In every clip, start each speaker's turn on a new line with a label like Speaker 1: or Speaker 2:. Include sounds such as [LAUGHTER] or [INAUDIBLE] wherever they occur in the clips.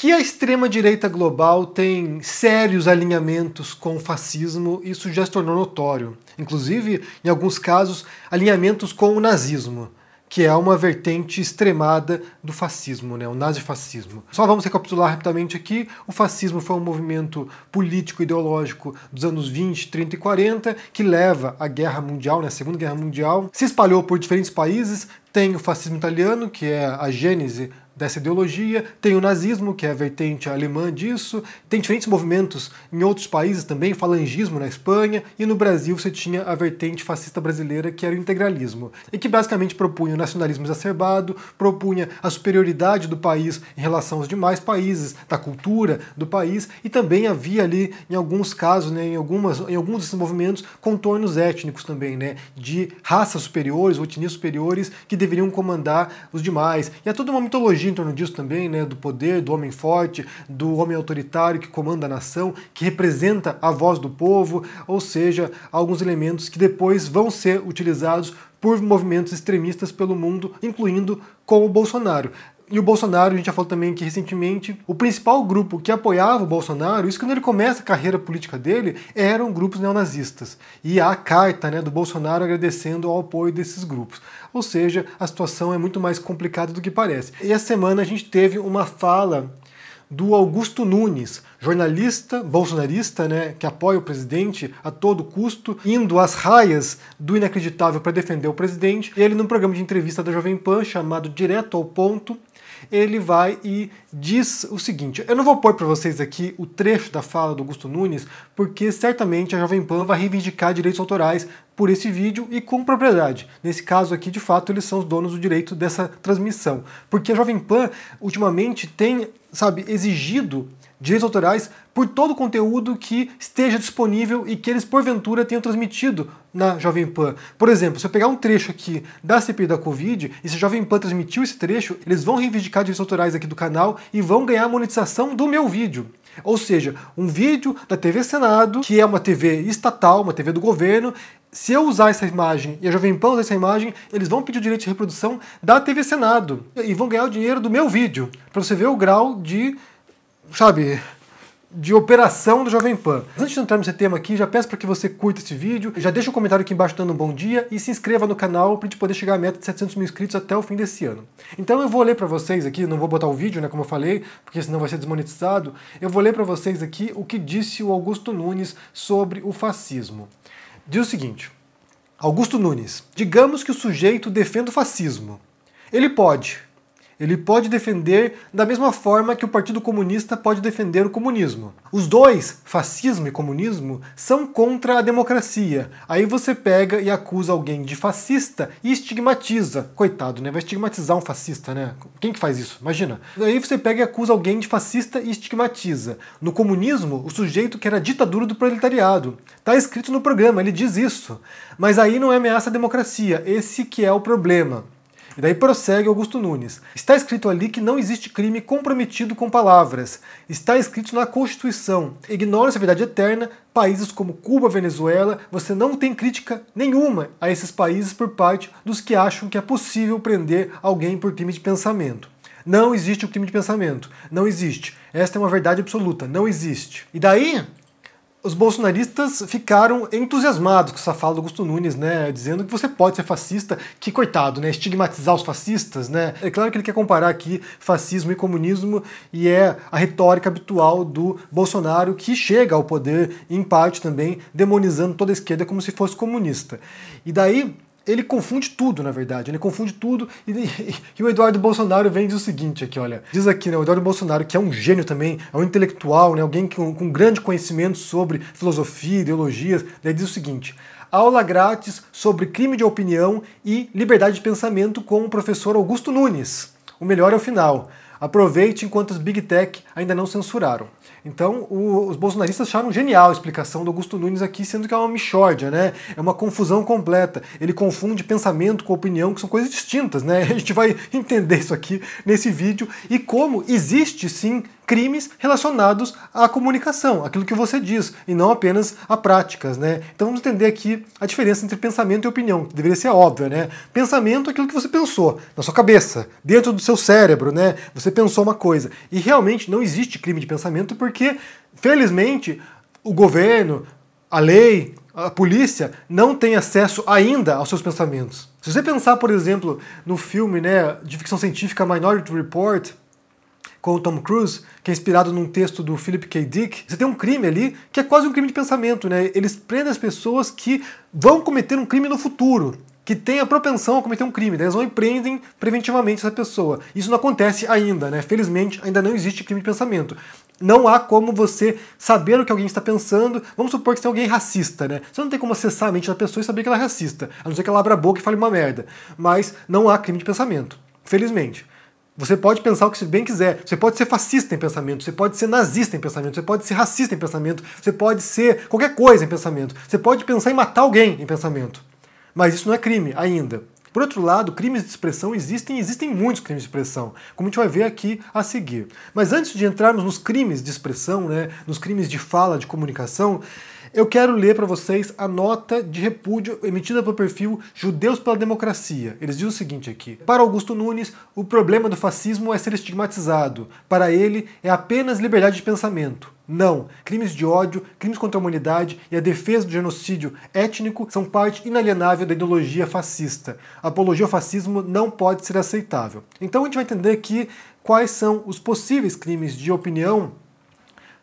Speaker 1: Que a extrema-direita global tem sérios alinhamentos com o fascismo, isso já se tornou notório. Inclusive, em alguns casos, alinhamentos com o nazismo, que é uma vertente extremada do fascismo, né, o nazifascismo. Só vamos recapitular rapidamente aqui: o fascismo foi um movimento político-ideológico dos anos 20, 30 e 40 que leva à Guerra Mundial, né, a Segunda Guerra Mundial, se espalhou por diferentes países, tem o fascismo italiano, que é a gênese dessa ideologia, tem o nazismo, que é a vertente alemã disso, tem diferentes movimentos em outros países também, falangismo na Espanha, e no Brasil você tinha a vertente fascista brasileira, que era o integralismo, e que basicamente propunha o nacionalismo exacerbado, propunha a superioridade do país em relação aos demais países, da cultura do país, e também havia ali, em alguns casos, né, em, algumas, em alguns desses movimentos, contornos étnicos também, né, de raças superiores, ou etnias superiores, que deveriam comandar os demais. E é toda uma mitologia em torno disso também, né, do poder, do homem forte, do homem autoritário que comanda a nação, que representa a voz do povo, ou seja, alguns elementos que depois vão ser utilizados por movimentos extremistas pelo mundo, incluindo com o Bolsonaro. E o Bolsonaro, a gente já falou também que recentemente o principal grupo que apoiava o Bolsonaro, isso quando ele começa a carreira política dele, eram grupos neonazistas. E há a carta né, do Bolsonaro agradecendo ao apoio desses grupos. Ou seja, a situação é muito mais complicada do que parece. E essa semana a gente teve uma fala do Augusto Nunes, jornalista bolsonarista, né, que apoia o presidente a todo custo, indo às raias do inacreditável para defender o presidente. Ele, num programa de entrevista da Jovem Pan chamado Direto ao Ponto, ele vai e diz o seguinte: eu não vou pôr para vocês aqui o trecho da fala do Augusto Nunes, porque certamente a Jovem Pan vai reivindicar direitos autorais por esse vídeo e com propriedade. Nesse caso aqui, de fato, eles são os donos do direito dessa transmissão. Porque a Jovem Pan, ultimamente, tem sabe, exigido direitos autorais por todo o conteúdo que esteja disponível e que eles porventura tenham transmitido na Jovem Pan. Por exemplo, se eu pegar um trecho aqui da CPI da Covid e se a Jovem Pan transmitiu esse trecho, eles vão reivindicar direitos autorais aqui do canal e vão ganhar a monetização do meu vídeo. Ou seja, um vídeo da TV Senado, que é uma TV estatal, uma TV do governo, se eu usar essa imagem e a Jovem Pan usar essa imagem, eles vão pedir o direito de reprodução da TV Senado e vão ganhar o dinheiro do meu vídeo, para você ver o grau de, sabe, de operação do Jovem Pan. Antes de entrar nesse tema aqui, já peço para que você curta esse vídeo, já deixa um comentário aqui embaixo dando um bom dia e se inscreva no canal para a gente poder chegar à meta de 700 mil inscritos até o fim desse ano. Então eu vou ler para vocês aqui, não vou botar o vídeo, né, como eu falei, porque senão vai ser desmonetizado, eu vou ler para vocês aqui o que disse o Augusto Nunes sobre o fascismo. Diz o seguinte: Augusto Nunes, digamos que o sujeito defenda o fascismo. Ele pode, ele pode defender da mesma forma que o Partido Comunista pode defender o comunismo. Os dois, fascismo e comunismo, são contra a democracia. Aí você pega e acusa alguém de fascista e estigmatiza. Coitado, né? Vai estigmatizar um fascista, né? Quem que faz isso? Imagina. Aí você pega e acusa alguém de fascista e estigmatiza. No comunismo, o sujeito que era a ditadura do proletariado. Tá escrito no programa, ele diz isso. Mas aí não é ameaça à democracia. Esse que é o problema. E daí prossegue Augusto Nunes. Está escrito ali que não existe crime comprometido com palavras. Está escrito na Constituição. Ignora essa verdade eterna. Países como Cuba, Venezuela, você não tem crítica nenhuma a esses países por parte dos que acham que é possível prender alguém por crime de pensamento. Não existe o crime de pensamento. Não existe. Esta é uma verdade absoluta. Não existe. E daí, os bolsonaristas ficaram entusiasmados com essa fala do Augusto Nunes, né, dizendo que você pode ser fascista, que coitado, né, estigmatizar os fascistas, né. É claro que ele quer comparar aqui fascismo e comunismo e é a retórica habitual do Bolsonaro que chega ao poder em parte também demonizando toda a esquerda como se fosse comunista. E daí ele confunde tudo, na verdade. Ele confunde tudo. E, e, e, o Eduardo Bolsonaro vem diz o seguinte aqui, olha. Diz aqui, né? O Eduardo Bolsonaro, que é um gênio também, é um intelectual, né? Alguém com, com grande conhecimento sobre filosofia, ideologias. Né, diz o seguinte aula grátis sobre crime de opinião e liberdade de pensamento com o professor Augusto Nunes. O melhor é o final. Aproveite enquanto as Big Tech ainda não censuraram. Então, o, os bolsonaristas acharam genial a explicação do Augusto Nunes aqui, sendo que é uma michórdia, né? É uma confusão completa. Ele confunde pensamento com opinião, que são coisas distintas, né? [LAUGHS] A gente vai entender isso aqui nesse vídeo e como existe sim crimes relacionados à comunicação, aquilo que você diz, e não apenas a práticas, né? Então vamos entender aqui a diferença entre pensamento e opinião, que deveria ser óbvia, né? Pensamento é aquilo que você pensou na sua cabeça, dentro do seu cérebro, né? Você pensou uma coisa. E realmente não existe crime de pensamento porque, felizmente, o governo, a lei, a polícia não tem acesso ainda aos seus pensamentos. Se você pensar, por exemplo, no filme né, de ficção científica Minority Report, com o Tom Cruise, que é inspirado num texto do Philip K. Dick, você tem um crime ali que é quase um crime de pensamento, né? Eles prendem as pessoas que vão cometer um crime no futuro que tem a propensão a cometer um crime. Né? Eles e prendem preventivamente essa pessoa. Isso não acontece ainda, né? Felizmente, ainda não existe crime de pensamento. Não há como você saber o que alguém está pensando. Vamos supor que tem alguém racista, né? Você não tem como acessar a mente da pessoa e saber que ela é racista, a não ser que ela abra a boca e fale uma merda. Mas não há crime de pensamento, felizmente. Você pode pensar o que você bem quiser. Você pode ser fascista em pensamento, você pode ser nazista em pensamento, você pode ser racista em pensamento, você pode ser qualquer coisa em pensamento. Você pode pensar em matar alguém em pensamento. Mas isso não é crime ainda. Por outro lado, crimes de expressão existem, existem muitos crimes de expressão, como a gente vai ver aqui a seguir. Mas antes de entrarmos nos crimes de expressão, né, nos crimes de fala, de comunicação, eu quero ler para vocês a nota de repúdio emitida pelo perfil Judeus pela Democracia. Eles dizem o seguinte aqui: Para Augusto Nunes, o problema do fascismo é ser estigmatizado. Para ele, é apenas liberdade de pensamento. Não, crimes de ódio, crimes contra a humanidade e a defesa do genocídio étnico são parte inalienável da ideologia fascista. apologia ao fascismo não pode ser aceitável. Então a gente vai entender aqui quais são os possíveis crimes de opinião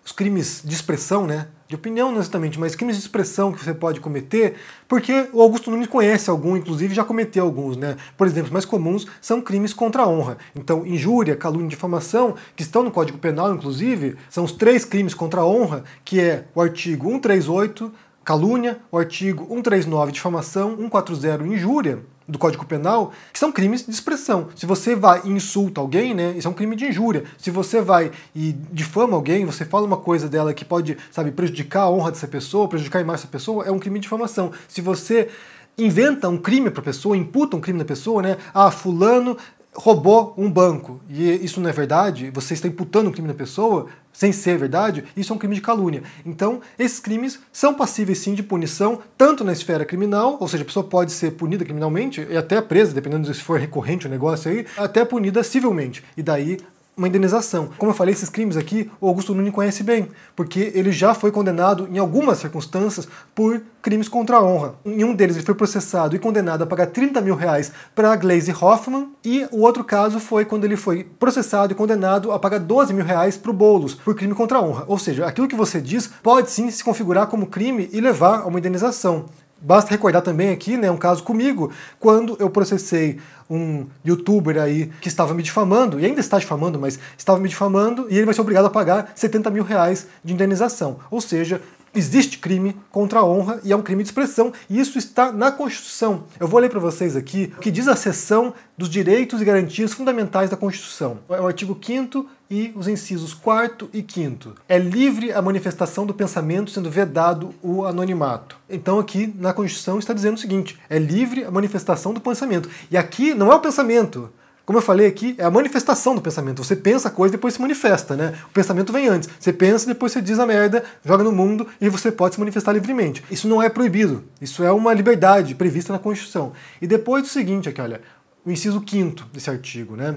Speaker 1: os crimes de expressão, né? De opinião, não exatamente, mas crimes de expressão que você pode cometer, porque o Augusto Nunes conhece algum, inclusive já cometeu alguns, né? Por exemplo, os mais comuns são crimes contra a honra. Então, injúria, calúnia e difamação, que estão no Código Penal, inclusive, são os três crimes contra a honra, que é o artigo 138, calúnia, o artigo 139, difamação, 140, injúria, do Código Penal, que são crimes de expressão. Se você vai e insulta alguém, né, isso é um crime de injúria. Se você vai e difama alguém, você fala uma coisa dela que pode, sabe, prejudicar a honra dessa pessoa, prejudicar a imagem dessa pessoa, é um crime de difamação. Se você inventa um crime para a pessoa, imputa um crime na pessoa, né? Ah, fulano roubou um banco e isso não é verdade, você está imputando um crime na pessoa, sem ser verdade, isso é um crime de calúnia. Então, esses crimes são passíveis sim de punição, tanto na esfera criminal, ou seja, a pessoa pode ser punida criminalmente e até presa, dependendo se for recorrente o negócio aí, até punida civilmente. E daí uma indenização. Como eu falei, esses crimes aqui o Augusto Nunes conhece bem, porque ele já foi condenado em algumas circunstâncias por crimes contra a honra. Em um deles ele foi processado e condenado a pagar 30 mil reais para a Glaze Hoffman, e o outro caso foi quando ele foi processado e condenado a pagar 12 mil reais para o Boulos por crime contra a honra. Ou seja, aquilo que você diz pode sim se configurar como crime e levar a uma indenização. Basta recordar também aqui, né, um caso comigo, quando eu processei um youtuber aí que estava me difamando, e ainda está difamando, mas estava me difamando, e ele vai ser obrigado a pagar 70 mil reais de indenização. Ou seja, existe crime contra a honra e é um crime de expressão, e isso está na Constituição. Eu vou ler para vocês aqui o que diz a seção dos direitos e garantias fundamentais da Constituição. É o artigo 5 e os incisos 4 e 5. É livre a manifestação do pensamento, sendo vedado o anonimato. Então, aqui na Constituição está dizendo o seguinte: é livre a manifestação do pensamento. E aqui não é o pensamento. Como eu falei aqui, é a manifestação do pensamento. Você pensa a coisa e depois se manifesta, né? O pensamento vem antes. Você pensa, depois você diz a merda, joga no mundo e você pode se manifestar livremente. Isso não é proibido. Isso é uma liberdade prevista na Constituição. E depois o seguinte aqui, olha, o inciso 5 desse artigo, né?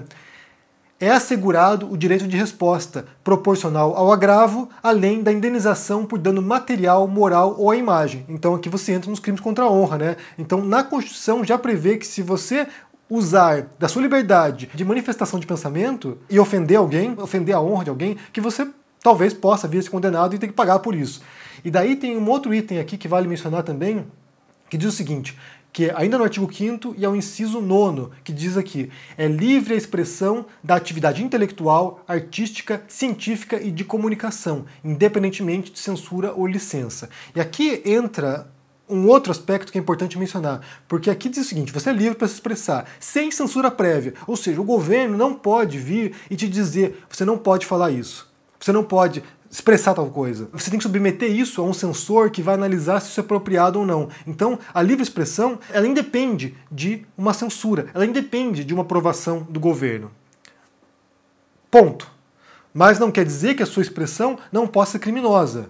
Speaker 1: é assegurado o direito de resposta, proporcional ao agravo, além da indenização por dano material, moral ou à imagem. Então aqui você entra nos crimes contra a honra, né? Então na Constituição já prevê que se você usar da sua liberdade de manifestação de pensamento e ofender alguém, ofender a honra de alguém, que você talvez possa vir a ser condenado e ter que pagar por isso. E daí tem um outro item aqui que vale mencionar também, que diz o seguinte: que é ainda no artigo 5 e ao inciso 9, que diz aqui: é livre a expressão da atividade intelectual, artística, científica e de comunicação, independentemente de censura ou licença. E aqui entra um outro aspecto que é importante mencionar, porque aqui diz o seguinte: você é livre para se expressar, sem censura prévia. Ou seja, o governo não pode vir e te dizer, você não pode falar isso. Você não pode expressar tal coisa. Você tem que submeter isso a um sensor que vai analisar se isso é apropriado ou não. Então, a livre expressão, ela independe de uma censura, ela independe de uma aprovação do governo. Ponto. Mas não quer dizer que a sua expressão não possa ser criminosa.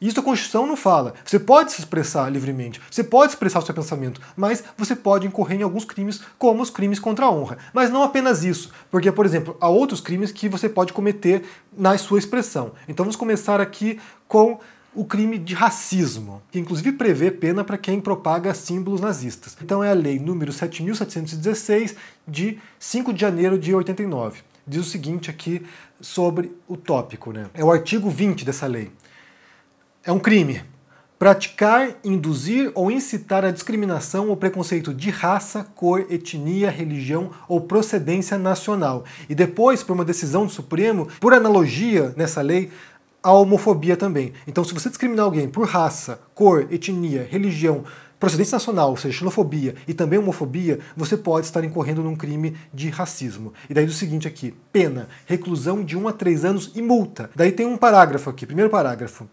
Speaker 1: Isso a Constituição não fala. Você pode se expressar livremente, você pode expressar o seu pensamento, mas você pode incorrer em alguns crimes, como os crimes contra a honra. Mas não apenas isso, porque, por exemplo, há outros crimes que você pode cometer na sua expressão. Então vamos começar aqui com o crime de racismo, que inclusive prevê pena para quem propaga símbolos nazistas. Então é a lei número 7716 de 5 de janeiro de 89. Diz o seguinte aqui sobre o tópico, né? É o artigo 20 dessa lei é um crime. Praticar, induzir ou incitar a discriminação ou preconceito de raça, cor, etnia, religião ou procedência nacional. E depois, por uma decisão do Supremo, por analogia nessa lei, a homofobia também. Então, se você discriminar alguém por raça, cor, etnia, religião, procedência nacional, ou seja, xenofobia e também homofobia, você pode estar incorrendo num crime de racismo. E daí do seguinte aqui, pena, reclusão de 1 a 3 anos e multa. Daí tem um parágrafo aqui, primeiro parágrafo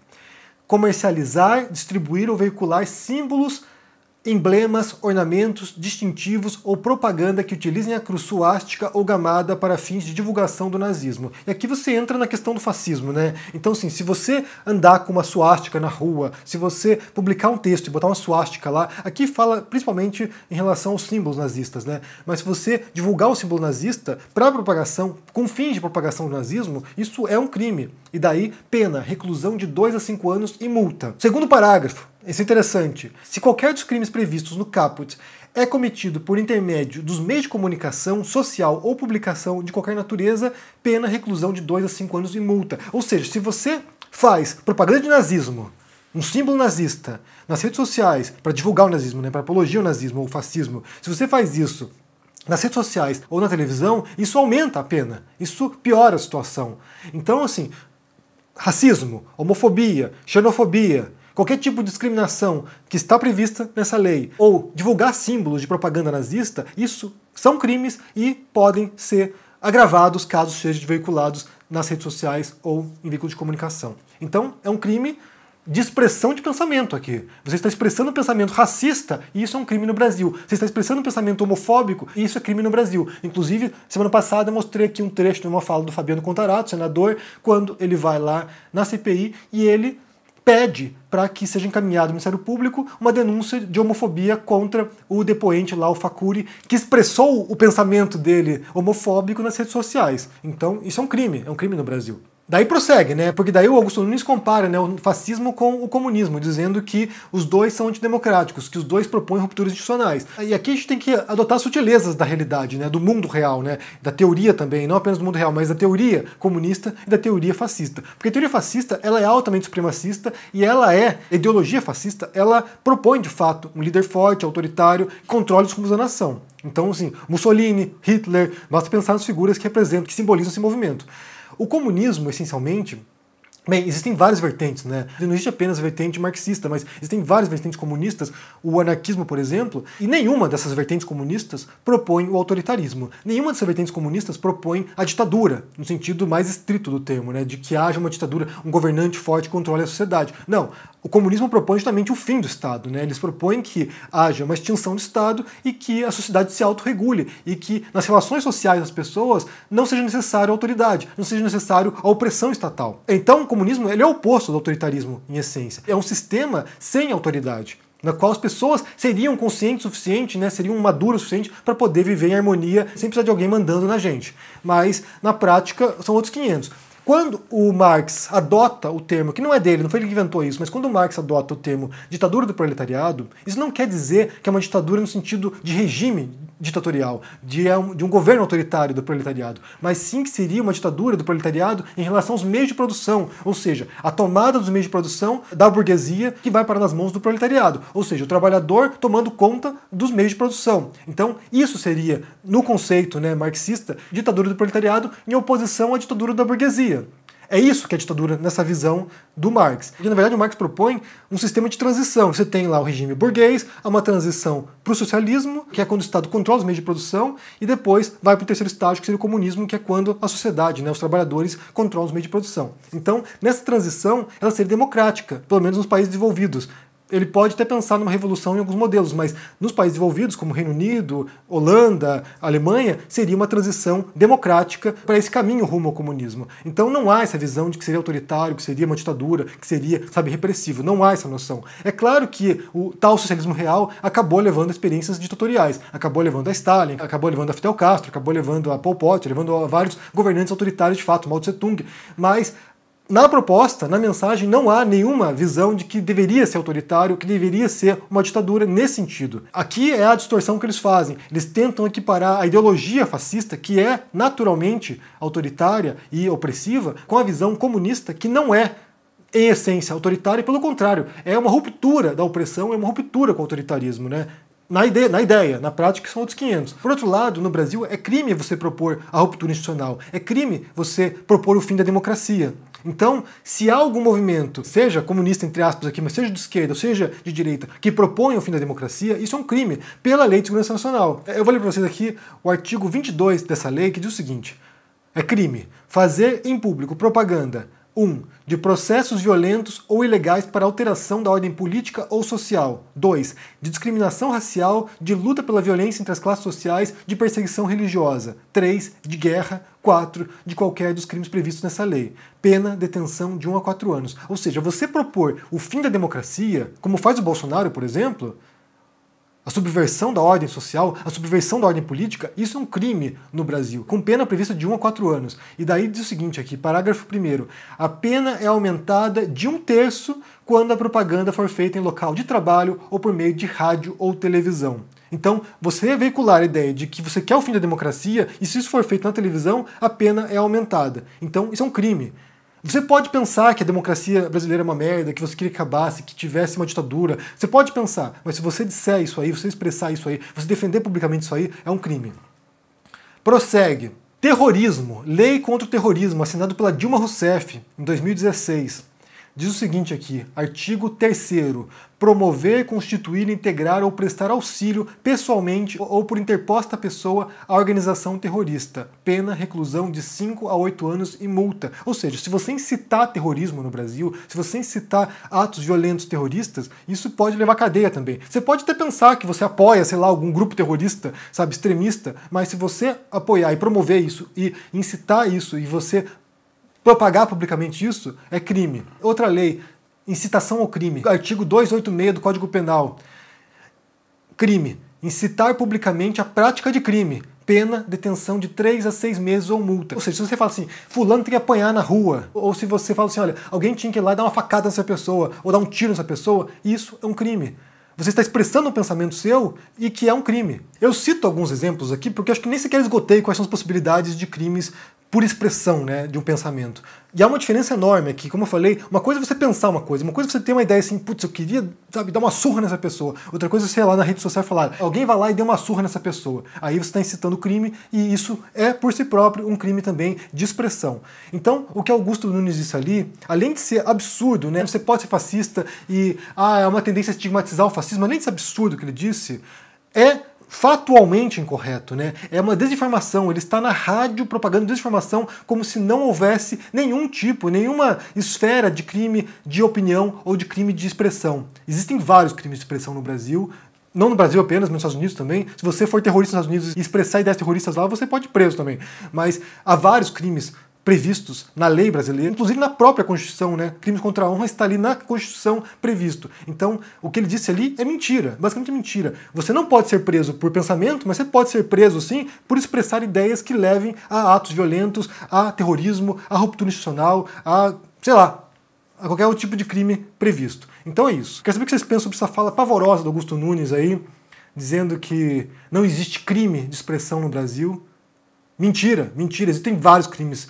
Speaker 1: comercializar, distribuir ou veicular símbolos, emblemas, ornamentos, distintivos ou propaganda que utilizem a cruz suástica ou gamada para fins de divulgação do nazismo. E aqui você entra na questão do fascismo, né? Então, sim, se você andar com uma suástica na rua, se você publicar um texto e botar uma suástica lá, aqui fala principalmente em relação aos símbolos nazistas, né? Mas se você divulgar o símbolo nazista para propagação, com fins de propagação do nazismo, isso é um crime e daí pena, reclusão de 2 a 5 anos e multa. Segundo parágrafo, isso é interessante. Se qualquer dos crimes previstos no caput é cometido por intermédio dos meios de comunicação social ou publicação de qualquer natureza, pena reclusão de 2 a 5 anos e multa. Ou seja, se você faz propaganda de nazismo, um símbolo nazista, nas redes sociais, para divulgar o nazismo, né, para apologia ao nazismo ou fascismo, se você faz isso nas redes sociais ou na televisão, isso aumenta a pena, isso piora a situação. Então, assim, racismo, homofobia, xenofobia, qualquer tipo de discriminação que está prevista nessa lei, ou divulgar símbolos de propaganda nazista, isso são crimes e podem ser agravados caso sejam veiculados nas redes sociais ou em veículos de comunicação. Então, é um crime de expressão de pensamento aqui. Você está expressando um pensamento racista e isso é um crime no Brasil. Você está expressando um pensamento homofóbico e isso é crime no Brasil. Inclusive, semana passada eu mostrei aqui um trecho de uma fala do Fabiano Contarato, senador, quando ele vai lá na CPI e ele pede para que seja encaminhado ao Ministério Público uma denúncia de homofobia contra o depoente lá, o Facuri, que expressou o pensamento dele homofóbico nas redes sociais. Então, isso é um crime, é um crime no Brasil. Daí prossegue, né? Porque daí o Augusto Nunes compara né, o fascismo com o comunismo, dizendo que os dois são antidemocráticos, que os dois propõem rupturas institucionais. E aqui a gente tem que adotar sutilezas da realidade, né? Do mundo real, né? Da teoria também, não apenas do mundo real, mas da teoria comunista e da teoria fascista. Porque a teoria fascista, ela é altamente supremacista e ela é, ideologia fascista, ela propõe de fato um líder forte, autoritário, que controle os rumos da nação. Então, assim, Mussolini, Hitler, basta pensar nas figuras que representam, que simbolizam esse movimento. O comunismo, essencialmente, Bem, existem várias vertentes, né? Não existe apenas a vertente marxista, mas existem várias vertentes comunistas, o anarquismo, por exemplo, e nenhuma dessas vertentes comunistas propõe o autoritarismo. Nenhuma dessas vertentes comunistas propõe a ditadura, no sentido mais estrito do termo, né? De que haja uma ditadura, um governante forte controle a sociedade. Não. O comunismo propõe justamente o fim do Estado. Né? Eles propõem que haja uma extinção do Estado e que a sociedade se autorregule e que nas relações sociais das pessoas não seja necessário a autoridade, não seja necessário a opressão estatal. Então, o comunismo ele é oposto ao autoritarismo, em essência. É um sistema sem autoridade na qual as pessoas seriam conscientes o suficiente, né, seriam maduras o suficiente para poder viver em harmonia sem precisar de alguém mandando na gente. Mas na prática são outros 500. Quando o Marx adota o termo, que não é dele, não foi ele que inventou isso, mas quando o Marx adota o termo ditadura do proletariado, isso não quer dizer que é uma ditadura no sentido de regime ditatorial, de é um, de um governo autoritário do proletariado, mas sim que seria uma ditadura do proletariado em relação aos meios de produção, ou seja, a tomada dos meios de produção da burguesia que vai para nas mãos do proletariado, ou seja, o trabalhador tomando conta dos meios de produção. Então, isso seria, no conceito né, marxista, ditadura do proletariado em oposição à ditadura da burguesia. É isso que é ditadura nessa visão do Marx. E, na verdade, o Marx propõe um sistema de transição. Você tem lá o regime burguês, há uma transição para o socialismo, que é quando o Estado controla os meios de produção, e depois vai para o terceiro estágio, que seria o comunismo, que é quando a sociedade, né, os trabalhadores, controlam os meios de produção. Então, nessa transição, ela seria democrática, pelo menos nos países desenvolvidos ele pode até pensar numa revolução em alguns modelos, mas nos países desenvolvidos, como Reino Unido, Holanda, Alemanha, seria uma transição democrática para esse caminho rumo ao comunismo. Então não há essa visão de que seria autoritário, que seria uma ditadura, que seria, sabe, repressivo. Não há essa noção. É claro que o tal socialismo real acabou levando a experiências ditatoriais, acabou levando a Stalin, acabou levando a Fidel Castro, acabou levando a Pol Pot, levando a vários governantes autoritários de fato, Mao Tse Tung, mas na proposta, na mensagem, não há nenhuma visão de que deveria ser autoritário, que deveria ser uma ditadura nesse sentido. Aqui é a distorção que eles fazem. Eles tentam equiparar a ideologia fascista, que é naturalmente autoritária e opressiva, com a visão comunista, que não é em essência autoritária, e pelo contrário, é uma ruptura da opressão, é uma ruptura com o autoritarismo, né? Na ideia, na ideia, na prática são outros 500. Por outro lado, no Brasil é crime você propor a ruptura institucional, é crime você propor o fim da democracia. Então, se há algum movimento, seja comunista entre aspas aqui, mas seja de esquerda, seja de direita, que propõe o fim da democracia, isso é um crime pela Lei de Segurança Nacional. Eu vou ler para vocês aqui o artigo 22 dessa lei que diz o seguinte: é crime fazer em público propaganda 1. De processos violentos ou ilegais para alteração da ordem política ou social. 2. De discriminação racial, de luta pela violência entre as classes sociais, de perseguição religiosa. 3. De guerra. 4. De qualquer dos crimes previstos nessa lei. Pena, detenção de 1 a 4 anos. Ou seja, você propor o fim da democracia, como faz o Bolsonaro, por exemplo, a subversão da ordem social, a subversão da ordem política, isso é um crime no Brasil, com pena prevista de 1 a 4 anos. E daí diz o seguinte aqui, parágrafo 1 a pena é aumentada de um terço quando a propaganda for feita em local de trabalho ou por meio de rádio ou televisão. Então, você veicular a ideia de que você quer o fim da democracia e se isso for feito na televisão, a pena é aumentada. Então, isso é um crime. Você pode pensar que a democracia brasileira é uma merda, que você queria que acabasse, que tivesse uma ditadura. Você pode pensar, mas se você disser isso aí, você expressar isso aí, você defender publicamente isso aí, é um crime. Prossegue. Terrorismo. Lei contra o terrorismo, assinado pela Dilma Rousseff em 2016 Diz o seguinte aqui, artigo 3 promover, constituir, integrar ou prestar auxílio pessoalmente ou por interposta pessoa à organização terrorista. Pena reclusão de 5 a 8 anos e multa. Ou seja, se você incitar terrorismo no Brasil, se você incitar atos violentos terroristas, isso pode levar à cadeia também. Você pode até pensar que você apoia, sei lá, algum grupo terrorista, sabe, extremista, mas se você apoiar e promover isso e incitar isso e você Propagar publicamente isso é crime. Outra lei, incitação ao crime. Artigo 286 do Código Penal. Crime. Incitar publicamente a prática de crime. Pena, detenção de 3 a 6 meses ou multa. Ou seja, se você fala assim, fulano tem que apanhar na rua, ou se você fala assim, olha, alguém tinha que ir lá dar uma facada nessa pessoa, ou dar um tiro nessa pessoa, isso é um crime. Você está expressando um pensamento seu e que é um crime. Eu cito alguns exemplos aqui porque acho que nem sequer esgotei quais são as possibilidades de crimes por expressão né, de um pensamento. E há uma diferença enorme aqui, como eu falei, uma coisa é você pensar uma coisa, uma coisa é você ter uma ideia assim, putz, eu queria, sabe, dar uma surra nessa pessoa. Outra coisa é você ir lá na rede social falar, alguém vai lá e deu uma surra nessa pessoa. Aí você está incitando crime e isso é, por si próprio, um crime também de expressão. Então, o que Augusto Nunes disse ali, além de ser absurdo, né, você pode ser fascista e, ah, é uma tendência a estigmatizar o fascismo, além ser absurdo que ele disse, é fatualmente incorreto, né? É uma desinformação, ele está na rádio propagando desinformação como se não houvesse nenhum tipo, nenhuma esfera de crime de opinião ou de crime de expressão. Existem vários crimes de expressão no Brasil, não no Brasil apenas, mas nos Estados Unidos também. Se você for terrorista nos Estados Unidos e expressar ideias terroristas lá, você pode ir preso também. Mas há vários crimes previstos na lei brasileira, inclusive na própria Constituição, né? Crimes contra a honra está ali na Constituição previsto. Então, o que ele disse ali é mentira, basicamente é mentira. Você não pode ser preso por pensamento, mas você pode ser preso sim por expressar ideias que levem a atos violentos, a terrorismo, a ruptura institucional, a, sei lá, a qualquer outro tipo de crime previsto. Então é isso. Quero saber o que vocês pensam sobre essa fala pavorosa do Augusto Nunes aí, dizendo que não existe crime de expressão no Brasil. Mentira, mentira, existem vários crimes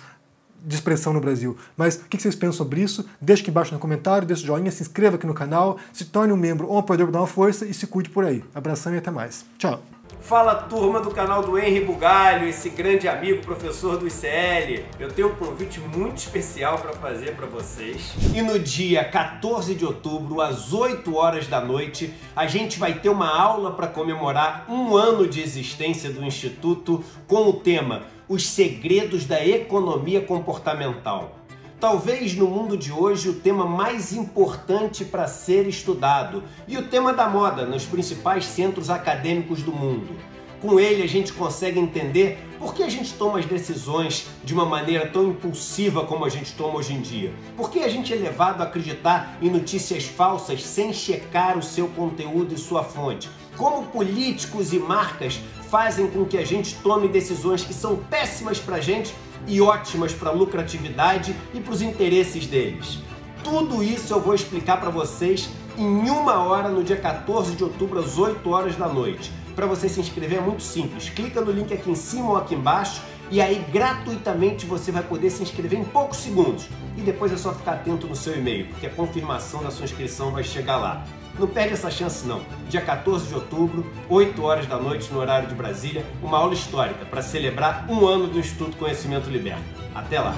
Speaker 1: de expressão no Brasil. Mas o que vocês pensam sobre isso? Deixe aqui embaixo no comentário, deixe o joinha, se inscreva aqui no canal, se torne um membro ou um apoiador para dar uma força e se cuide por aí. Abração e até mais. Tchau!
Speaker 2: Fala turma do canal do Henry Bugalho, esse grande amigo professor do ICL. Eu tenho um convite muito especial para fazer para vocês. E no dia 14 de outubro, às 8 horas da noite, a gente vai ter uma aula para comemorar um ano de existência do Instituto com o tema Os Segredos da Economia Comportamental. Talvez no mundo de hoje o tema mais importante para ser estudado e o tema da moda nos principais centros acadêmicos do mundo. Com ele a gente consegue entender por que a gente toma as decisões de uma maneira tão impulsiva como a gente toma hoje em dia. Por que a gente é levado a acreditar em notícias falsas sem checar o seu conteúdo e sua fonte? como políticos e marcas fazem com que a gente tome decisões que são péssimas para a gente e ótimas para a lucratividade e para os interesses deles. Tudo isso eu vou explicar para vocês em uma hora no dia 14 de outubro às 8 horas da noite. Para você se inscrever é muito simples. Clica no link aqui em cima ou aqui embaixo e aí gratuitamente você vai poder se inscrever em poucos segundos. E depois é só ficar atento no seu e-mail, porque a confirmação da sua inscrição vai chegar lá. Não perde essa chance não. Dia 14 de outubro, 8 horas da noite no horário de Brasília, uma aula histórica para celebrar um ano do Instituto Conhecimento Liberto. Até lá!